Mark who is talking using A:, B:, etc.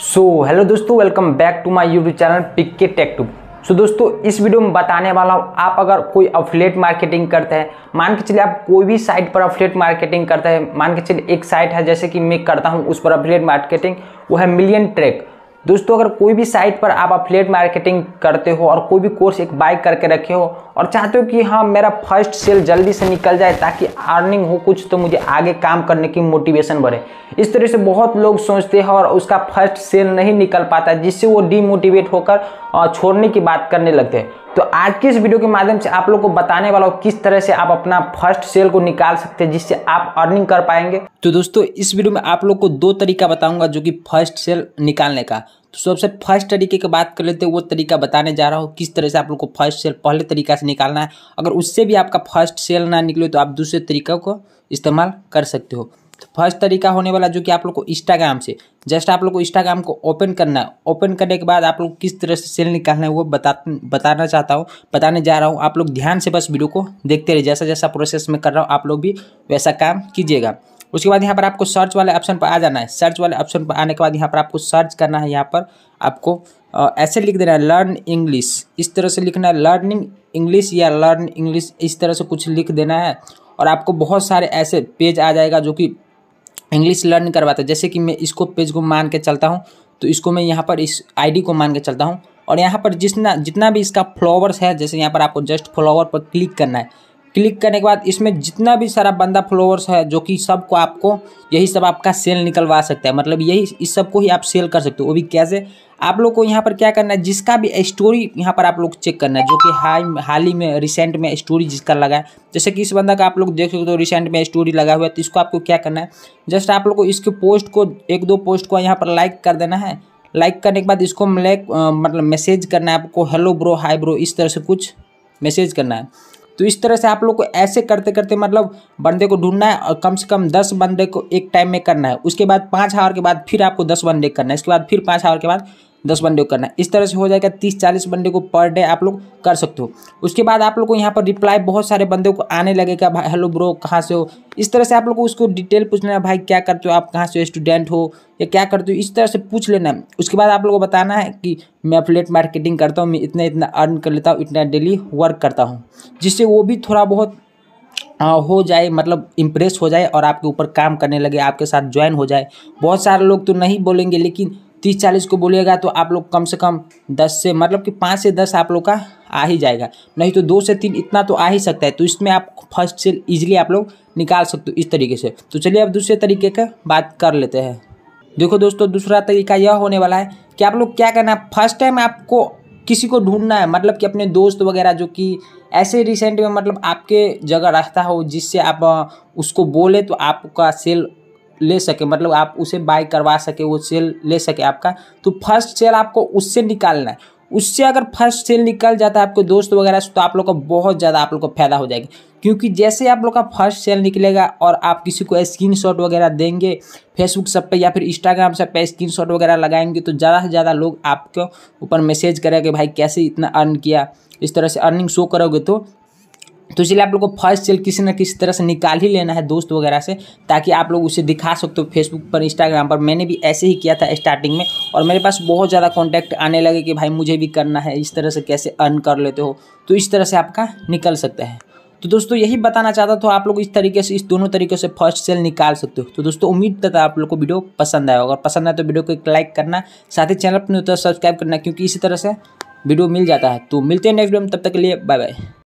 A: सो so, hello दोस्तों welcome back to my YouTube channel pick के tech two so दोस्तों इस वीडियो में बताने वाला हूँ आप अगर कोई अफिलेट मार्केटिंग करते हैं मान के चलिए आप कोई भी साइट पर अफिलेट मार्केटिंग करते हैं मान के चलिए एक साइट है जैसे कि मैं करता हूँ उस पर अफिलेट मार्केटिंग वो है मिलियन ट्रैक दोस्तों अगर कोई भी साइट पर आप अपलेट मार्केटिंग करते हो और कोई भी कोर्स एक बाइक करके रखे हो और चाहते हो कि हाँ मेरा फर्स्ट सेल जल्दी से निकल जाए ताकि अर्निंग हो कुछ तो मुझे आगे काम करने की मोटिवेशन बढ़े इस तरह से बहुत लोग सोचते हैं और उसका फर्स्ट सेल नहीं निकल पाता जिससे वो डीमोटिवेट होकर छोड़ने की बात करने लगते हैं तो आज की इस वीडियो के माध्यम से आप लोग को बताने वाला हूँ किस तरह से आप अपना फर्स्ट सेल को निकाल सकते हैं जिससे आप अर्निंग कर पाएंगे तो दोस्तों इस वीडियो में आप लोग को दो तरीका बताऊंगा जो कि फर्स्ट सेल निकालने का तो सबसे फर्स्ट तरीके की बात कर लेते हैं वो तरीका बताने जा रहा हूँ किस तरह से आप लोग को फर्स्ट सेल पहले तरीका से निकालना है अगर उससे भी आपका फर्स्ट सेल ना निकले तो आप दूसरे तरीका को इस्तेमाल कर सकते हो फर्स्ट तरीका होने वाला जो कि आप लोग को इंस्टाग्राम से जस्ट आप लोग को इंस्टाग्राम को ओपन करना है ओपन करने के बाद आप लोग किस तरह से सेल निकालना है वो बता बताना चाहता हूँ बताने जा रहा हूँ आप लोग ध्यान से बस वीडियो को देखते रहिए जैसा जैसा प्रोसेस में कर रहा हूँ आप लोग भी वैसा काम कीजिएगा उसके बाद यहाँ पर आपको सर्च वाले ऑप्शन पर आ जाना है सर्च वाले ऑप्शन पर आने के बाद यहाँ पर आपको सर्च करना है यहाँ पर आपको ऐसे लिख देना है लर्न इंग्लिश इस तरह से लिखना है लर्निंग इंग्लिश या लर्न इंग्लिश इस तरह से कुछ लिख देना है और आपको बहुत सारे ऐसे पेज आ जाएगा जो कि इंग्लिश लर्न करवाता है जैसे कि मैं इसको पेज को मान के चलता हूँ तो इसको मैं यहाँ पर इस आईडी को मान के चलता हूँ और यहाँ पर जितना जितना भी इसका फ्लॉवर्स है जैसे यहाँ पर आपको जस्ट फ्लावर पर क्लिक करना है क्लिक करने के बाद इसमें जितना भी सारा बंदा फ्लोवर्स है जो कि सबको आपको यही सब आपका सेल निकलवा सकता है मतलब यही इस सब को ही आप सेल कर सकते हो वो भी कैसे आप लोग को यहाँ पर क्या करना है जिसका भी स्टोरी यहाँ पर आप लोग चेक करना है जो कि हाई हाल ही में रिसेंट में स्टोरी जिसका लगा है जैसे कि इस बंदा का आप लोग देख सकते हो रिसेंट में स्टोरी लगा हुआ है तो इसको आपको क्या करना है जस्ट आप लोग को इसके पोस्ट को एक दो पोस्ट को यहाँ पर लाइक कर देना है लाइक करने के बाद इसको मतलब मैसेज करना है आपको हेलो ब्रो हाई ब्रो इस तरह से कुछ मैसेज करना है तो इस तरह से आप लोग को ऐसे करते करते मतलब बंदे को ढूंढना है और कम से कम दस बंदे को एक टाइम में करना है उसके बाद पाँच आवर के बाद फिर आपको दस बंदे करना है इसके बाद फिर पाँच आवर के बाद दस बंदे को करना है इस तरह से हो जाएगा तीस चालीस बंदे को पर डे आप लोग कर सकते हो उसके बाद आप लोग को यहाँ पर रिप्लाई बहुत सारे बंदे को आने लगेगा भाई हेलो ब्रो कहाँ से हो इस तरह से आप लोग को उसको डिटेल पूछ लेना भाई क्या करते हो आप कहाँ से स्टूडेंट हो या क्या करते हो इस तरह से पूछ लेना है उसके बाद आप लोग को बताना है कि मैं अपलेट मार्केटिंग करता हूँ मैं इतना इतना अर्न कर लेता हूँ इतना डेली वर्क करता हूँ जिससे वो भी थोड़ा बहुत हो जाए मतलब इम्प्रेस हो जाए और आपके ऊपर काम करने लगे आपके साथ ज्वाइन हो जाए बहुत सारे लोग तो नहीं बोलेंगे लेकिन तीस चालीस को बोलिएगा तो आप लोग कम से कम दस से मतलब कि पाँच से दस आप लोग का आ ही जाएगा नहीं तो दो से तीन इतना तो आ ही सकता है तो इसमें आप फर्स्ट से ईजिली आप लोग निकाल सकते हो इस तरीके से तो चलिए अब दूसरे तरीके का बात कर लेते हैं देखो दोस्तों दूसरा तरीका यह होने वाला है कि आप लोग क्या करना है फर्स्ट टाइम आपको किसी को ढूंढना है मतलब कि अपने दोस्त वगैरह जो कि ऐसे रिसेंट में मतलब आपके जगह रहता हो जिससे आप उसको बोले तो आपका सेल ले सके मतलब आप उसे बाय करवा सके वो सेल ले सके आपका तो फर्स्ट सेल आपको उससे निकालना है उससे अगर फर्स्ट सेल निकल जाता है आपके दोस्त वगैरह से तो आप लोग का बहुत ज़्यादा आप लोग को फायदा हो जाएगा क्योंकि जैसे आप लोग का फर्स्ट सेल निकलेगा और आप किसी को स्क्रीन शॉट वगैरह देंगे फेसबुक सब पे या फिर इंस्टाग्राम सब पे स्क्रीन शॉट वगैरह लगाएंगे तो ज़्यादा से ज़्यादा लोग आपके ऊपर मैसेज करेंगे भाई कैसे इतना अर्न किया इस तरह से अर्निंग शो करोगे तो तो इसलिए आप लोग को फर्स्ट सेल किसी ना किसी तरह से निकाल ही लेना है दोस्त वगैरह से ताकि आप लोग उसे दिखा सकते हो फेसबुक पर इंस्टाग्राम पर मैंने भी ऐसे ही किया था स्टार्टिंग में और मेरे पास बहुत ज़्यादा कॉन्टैक्ट आने लगे कि भाई मुझे भी करना है इस तरह से कैसे अर्न कर लेते हो तो इस तरह से आपका निकल सकता है तो दोस्तों यही बताना चाहता था आप लोग इस तरीके से इस दोनों तरीके से फर्स्ट सेल निकाल सकते हो तो दोस्तों उम्मीद था आप लोग को वीडियो पसंद आया होगा पसंद आए तो वीडियो को एक लाइक करना साथ ही चैनल पर सब्सक्राइब तो करना क्योंकि इसी तरह से वीडियो मिल जाता है तो मिलते हैं नेक्स्ट वीडियो में तब तक के लिए बाय बाय